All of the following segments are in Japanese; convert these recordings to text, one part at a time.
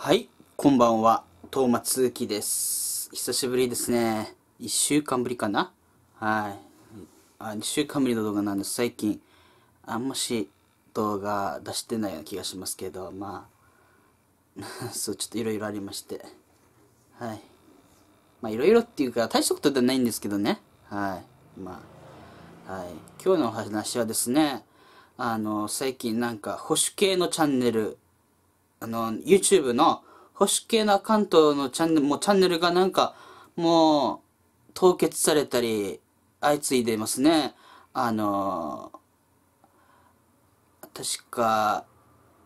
はい、こんばんは、トーマツキです。久しぶりですね。1週間ぶりかなはい。あ、1週間ぶりの動画なんです。最近、あんまし動画出してないような気がしますけど、まあ、そう、ちょっといろいろありまして。はい。まあ、いろいろっていうか、大したことではないんですけどね。はい。まあ、はい。今日のお話はですね、あの、最近なんか保守系のチャンネル、あの、YouTube の保守系の関東のチャンネル、もチャンネルがなんか、もう、凍結されたり、相次いでますね。あの、確か、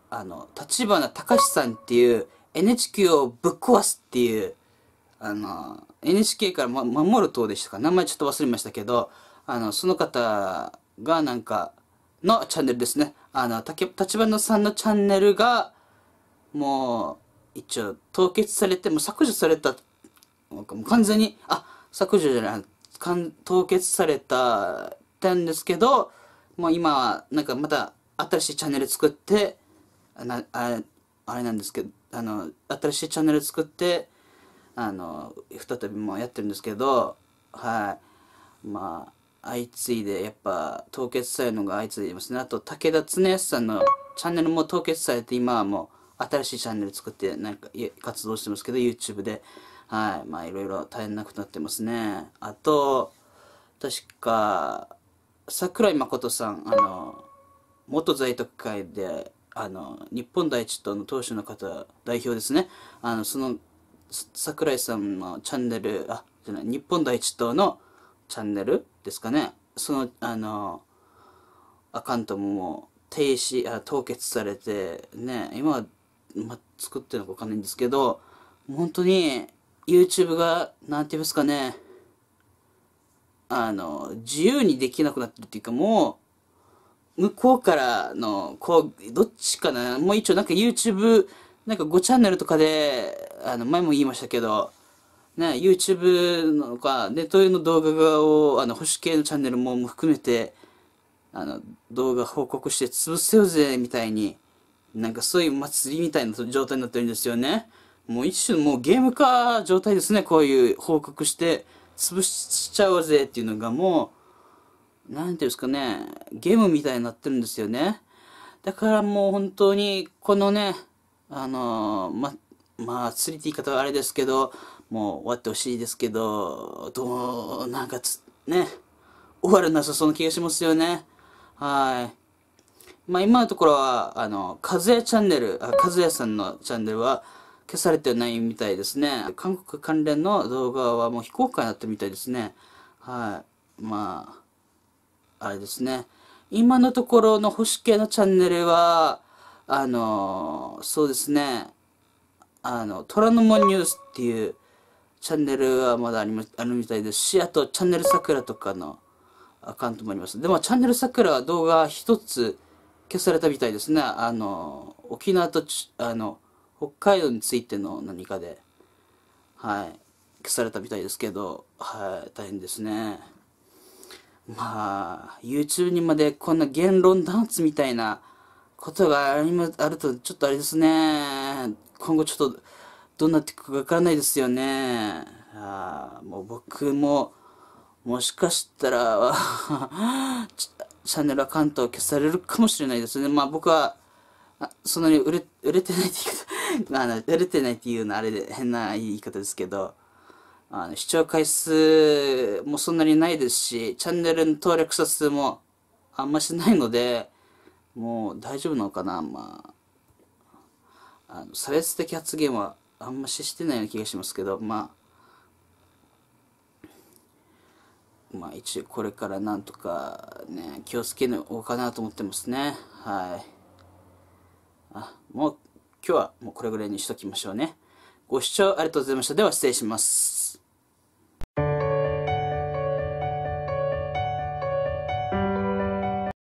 あの、立花隆さんっていう NHK をぶっ壊すっていう、あの、NHK から、ま、守る党でしたか名前ちょっと忘れましたけど、あの、その方がなんか、のチャンネルですね。あの、立花さんのチャンネルが、もう一応凍結されても削除されたもう完全にあ削除じゃない凍結されたたんですけどもう今はなんかまた新しいチャンネル作ってなああれなんですけどあの新しいチャンネル作ってあの再びもやってるんですけどはいまあ相次いでやっぱ凍結されるのが相次いでますねあと武田恒康さんのチャンネルも凍結されて今はもう新しいチャンネル作ってなんか活動してますけど、YouTube で。はい。まあ、いろいろ大変なくなってますね。あと、確か、桜井誠さん、あの、元在特会で、あの、日本第一党の党首の方、代表ですね。あの、その、桜井さんのチャンネル、あ、じゃない、日本第一党のチャンネルですかね。その、あの、アカウントももう停止、あ凍結されて、ね、今はまあ、作ってるのかわかんないんですけど、本当に YouTube が、なんて言いますかね、あの、自由にできなくなってるっていうか、もう、向こうからの、こう、どっちかな、もう一応なんか YouTube、なんか5チャンネルとかで、あの、前も言いましたけど、ね、YouTube のか、ネットの動画を、あの、保守系のチャンネルも含めて、あの、動画報告して潰せようぜ、みたいに、なんかそういう祭りみたいな状態になってるんですよね。もう一種もうゲーム化状態ですね、こういう報告して潰しちゃおうぜっていうのがもう、なんていうんですかね、ゲームみたいになってるんですよね。だからもう本当に、このね、あのー、ま、まあ、釣りって言い方はあれですけど、もう終わってほしいですけど、どう、なんかつ、ね、終わるなさそうな気がしますよね。はい。まあ今のところは、あの、かずやチャンネル、あずやさんのチャンネルは消されてないみたいですね。韓国関連の動画はもう非公開になってるみたいですね。はい。まあ、あれですね。今のところの保守系のチャンネルは、あの、そうですね。あの、虎ノ門ニュースっていうチャンネルはまだありまあるみたいですし、あとチャンネル桜とかのアカウントもあります。でもチャンネル桜は動画一つ、消されたみたいですねあの沖縄とあの北海道についての何かではい消されたみたいですけどはい大変ですねまあ YouTube にまでこんな言論弾圧みたいなことがあるとちょっとあれですね今後ちょっとどうなっていくか分からないですよねあもう僕ももしかしたらチャンネルアカウントを消されるかもしれないですね。まあ僕は、そんなに売れ、売れてないって言い方、まあ、売れてないっていうのはあれで変な言い方ですけど、あの視聴回数もそんなにないですし、チャンネルの登録者数もあんましないので、もう大丈夫なのかな、まあ、あの差別的発言はあんまししてないような気がしますけど、まあ、まあ一応これからなんとかね、気をつけようかなと思ってますね。はい。あ、もう今日はもうこれぐらいにしときましょうね。ご視聴ありがとうございました。では失礼します。